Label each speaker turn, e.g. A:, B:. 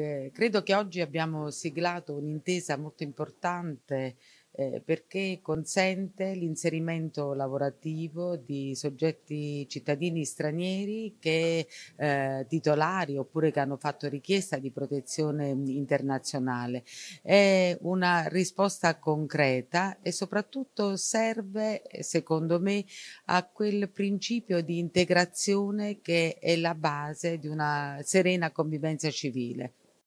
A: Eh, credo che oggi abbiamo siglato un'intesa molto importante eh, perché consente l'inserimento lavorativo di soggetti cittadini stranieri che eh, titolari oppure che hanno fatto richiesta di protezione internazionale. È una risposta concreta e soprattutto serve, secondo me, a quel principio di integrazione che è la base di una serena convivenza civile.